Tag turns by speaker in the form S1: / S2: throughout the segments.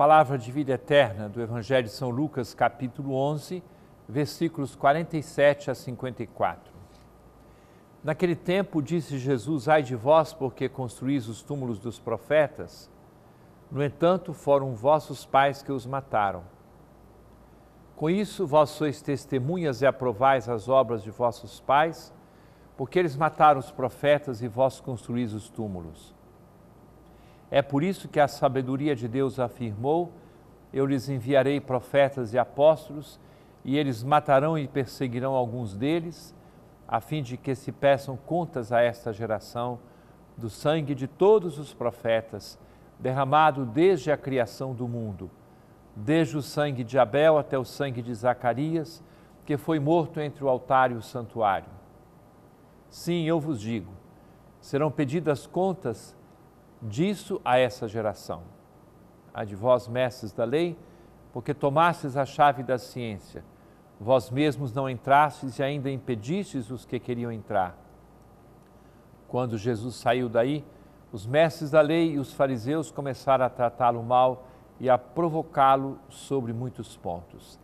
S1: palavra de vida eterna do Evangelho de São Lucas, capítulo 11, versículos 47 a 54. Naquele tempo disse Jesus: Ai de vós, porque construís os túmulos dos profetas. No entanto, foram vossos pais que os mataram. Com isso, vós sois testemunhas e aprovais as obras de vossos pais, porque eles mataram os profetas e vós construís os túmulos. É por isso que a sabedoria de Deus afirmou: Eu lhes enviarei profetas e apóstolos, e eles matarão e perseguirão alguns deles, a fim de que se peçam contas a esta geração do sangue de todos os profetas, derramado desde a criação do mundo, desde o sangue de Abel até o sangue de Zacarias, que foi morto entre o altar e o santuário. Sim, eu vos digo, serão pedidas contas disso a essa geração. A de vós, mestres da lei, porque tomastes a chave da ciência, vós mesmos não entrastes e ainda impedistes os que queriam entrar. Quando Jesus saiu daí, os mestres da lei e os fariseus começaram a tratá-lo mal e a provocá-lo sobre muitos pontos.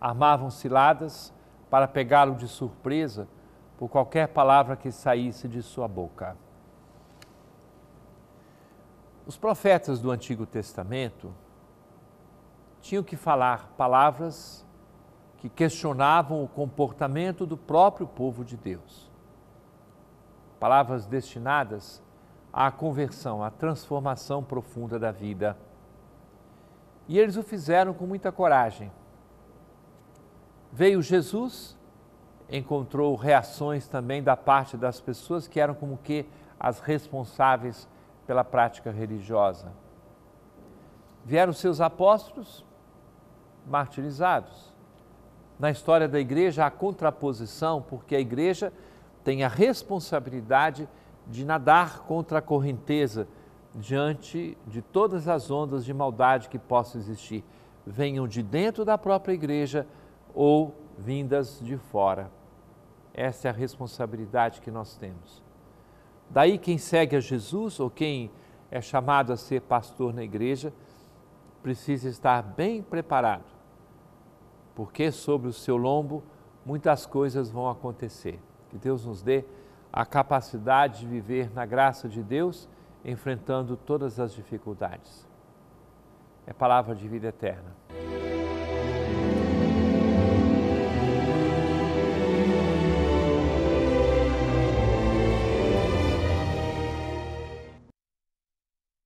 S1: Armavam ciladas para pegá-lo de surpresa por qualquer palavra que saísse de sua boca. Os profetas do Antigo Testamento tinham que falar palavras que questionavam o comportamento do próprio povo de Deus. Palavras destinadas à conversão, à transformação profunda da vida. E eles o fizeram com muita coragem. Veio Jesus, encontrou reações também da parte das pessoas que eram como que as responsáveis pela prática religiosa. Vieram seus apóstolos martirizados. Na história da igreja há contraposição, porque a igreja tem a responsabilidade de nadar contra a correnteza diante de todas as ondas de maldade que possam existir, venham de dentro da própria igreja ou vindas de fora. Essa é a responsabilidade que nós temos. Daí quem segue a Jesus ou quem é chamado a ser pastor na igreja precisa estar bem preparado, porque sobre o seu lombo muitas coisas vão acontecer. Que Deus nos dê a capacidade de viver na graça de Deus, enfrentando todas as dificuldades. É palavra de vida eterna.